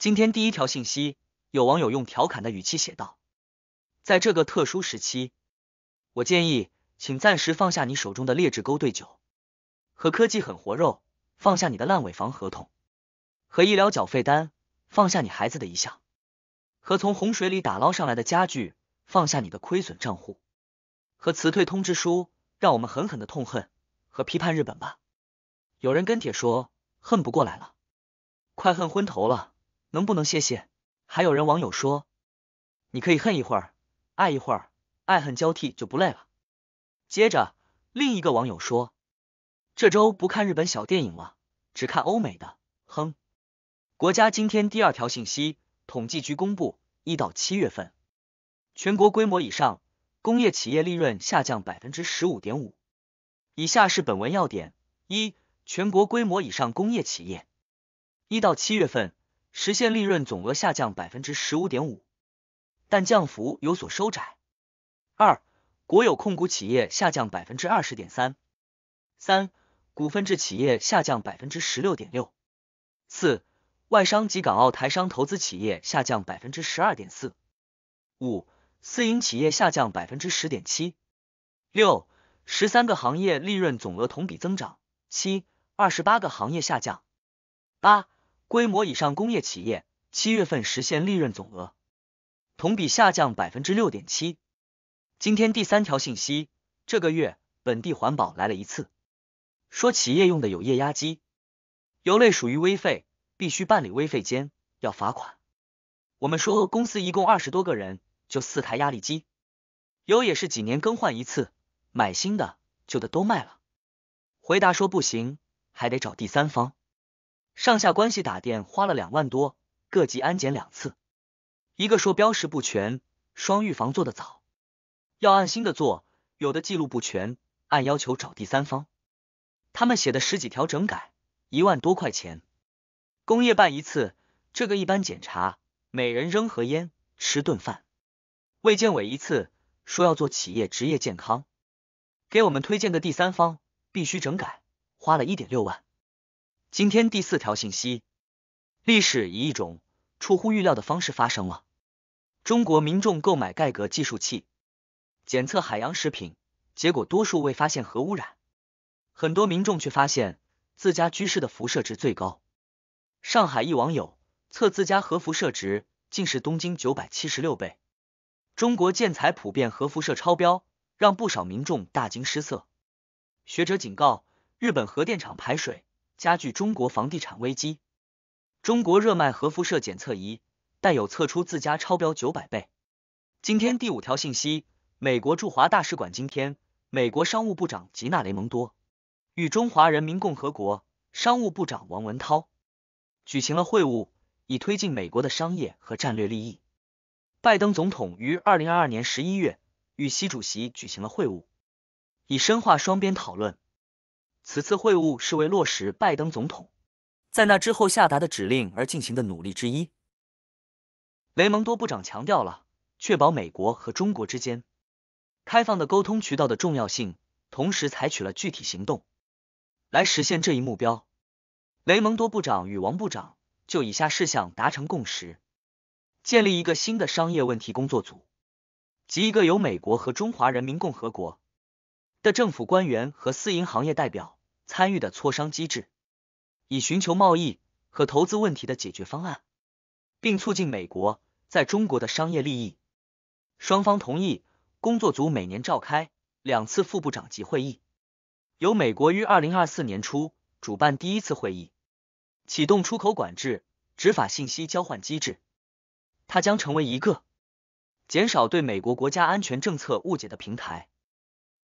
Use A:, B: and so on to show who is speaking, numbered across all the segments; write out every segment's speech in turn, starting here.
A: 今天第一条信息，有网友用调侃的语气写道：“在这个特殊时期，我建议，请暂时放下你手中的劣质勾兑酒和科技狠活肉，放下你的烂尾房合同和医疗缴费单，放下你孩子的遗像和从洪水里打捞上来的家具，放下你的亏损账户和辞退通知书，让我们狠狠的痛恨和批判日本吧。”有人跟帖说：“恨不过来了，快恨昏头了。”能不能谢谢？还有人网友说，你可以恨一会儿，爱一会儿，爱恨交替就不累了。接着另一个网友说，这周不看日本小电影了，只看欧美的。哼！国家今天第二条信息，统计局公布一到七月份全国规模以上工业企业利润下降百分之十五点五。以下是本文要点：一、全国规模以上工业企业一到七月份。实现利润总额下降百分之十五点五，但降幅有所收窄。二、国有控股企业下降百分之二十点三。三、股份制企业下降百分之十六点六。四、外商及港澳台商投资企业下降百分之十二点四。五、私营企业下降百分之十点七。六、十三个行业利润总额同比增长。七、二十八个行业下降。八。规模以上工业企业七月份实现利润总额同比下降百分之六点七。今天第三条信息，这个月本地环保来了一次，说企业用的有液压机，油类属于危废，必须办理危废间，要罚款。我们说公司一共二十多个人，就四台压力机，油也是几年更换一次，买新的旧的都卖了。回答说不行，还得找第三方。上下关系打点花了两万多，各级安检两次，一个说标识不全，双预防做的早，要按新的做，有的记录不全，按要求找第三方，他们写的十几条整改一万多块钱，工业办一次，这个一般检查，每人扔盒烟吃顿饭，卫健委一次说要做企业职业健康，给我们推荐个第三方，必须整改，花了一点六万。今天第四条信息，历史以一种出乎预料的方式发生了。中国民众购买盖革计数器检测海洋食品，结果多数未发现核污染，很多民众却发现自家居室的辐射值最高。上海一网友测自家核辐射值竟是东京九百七十六倍。中国建材普遍核辐射超标，让不少民众大惊失色。学者警告：日本核电厂排水。加剧中国房地产危机。中国热卖核辐射检测仪，带有测出自家超标九百倍。今天第五条信息：美国驻华大使馆今天，美国商务部长吉娜雷蒙多与中华人民共和国商务部长王文涛举行了会晤，以推进美国的商业和战略利益。拜登总统于二零二二年十一月与习主席举行了会晤，以深化双边讨论。此次会晤是为落实拜登总统在那之后下达的指令而进行的努力之一。雷蒙多部长强调了确保美国和中国之间开放的沟通渠道的重要性，同时采取了具体行动来实现这一目标。雷蒙多部长与王部长就以下事项达成共识：建立一个新的商业问题工作组及一个由美国和中华人民共和国。的政府官员和私营行业代表参与的磋商机制，以寻求贸易和投资问题的解决方案，并促进美国在中国的商业利益。双方同意工作组每年召开两次副部长级会议，由美国于二零二四年初主办第一次会议，启动出口管制执法信息交换机制。它将成为一个减少对美国国家安全政策误解的平台。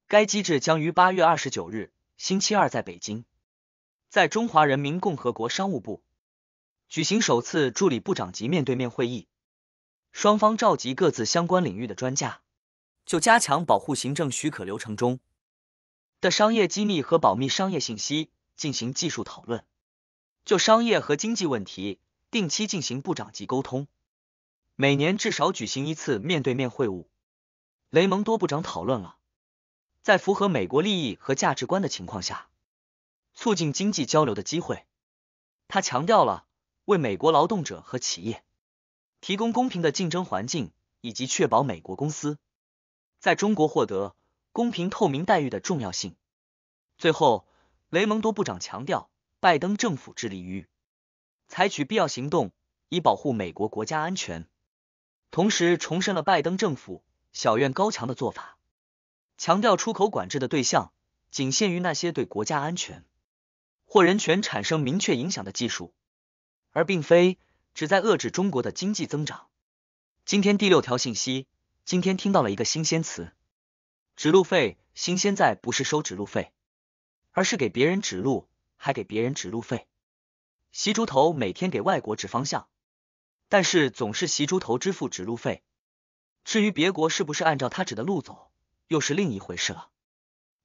A: 该机制将于八月二十九日，星期二，在北京，在中华人民共和国商务部举行首次助理部长级面对面会议。双方召集各自相关领域的专家，就加强保护行政许可流程中的商业机密和保密商业信息进行技术讨论。就商业和经济问题定期进行部长级沟通，每年至少举行一次面对面会晤。雷蒙多部长讨论了。在符合美国利益和价值观的情况下，促进经济交流的机会。他强调了为美国劳动者和企业提供公平的竞争环境，以及确保美国公司在中国获得公平透明待遇的重要性。最后，雷蒙多部长强调，拜登政府致力于采取必要行动以保护美国国家安全，同时重申了拜登政府“小院高墙”的做法。强调出口管制的对象仅限于那些对国家安全或人权产生明确影响的技术，而并非旨在遏制中国的经济增长。今天第六条信息，今天听到了一个新鲜词——指路费。新鲜在不是收指路费，而是给别人指路，还给别人指路费。习猪头每天给外国指方向，但是总是习猪头支付指路费。至于别国是不是按照他指的路走？又是另一回事了。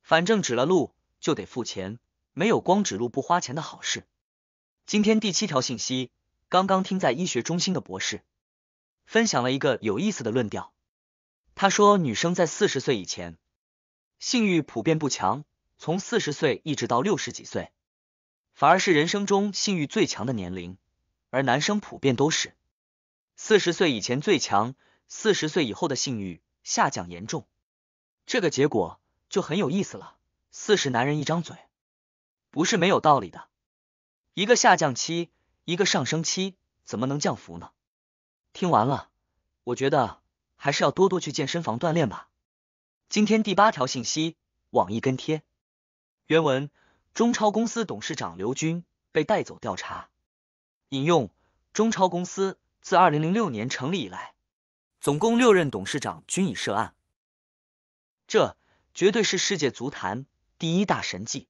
A: 反正指了路就得付钱，没有光指路不花钱的好事。今天第七条信息，刚刚听在医学中心的博士分享了一个有意思的论调。他说，女生在四十岁以前性欲普遍不强，从四十岁一直到六十几岁，反而是人生中性欲最强的年龄。而男生普遍都是四十岁以前最强，四十岁以后的性欲下降严重。这个结果就很有意思了。四十男人一张嘴，不是没有道理的。一个下降期，一个上升期，怎么能降幅呢？听完了，我觉得还是要多多去健身房锻炼吧。今天第八条信息，网易跟帖。原文：中超公司董事长刘军被带走调查。引用：中超公司自二零零六年成立以来，总共六任董事长均已涉案。这绝对是世界足坛第一大神迹。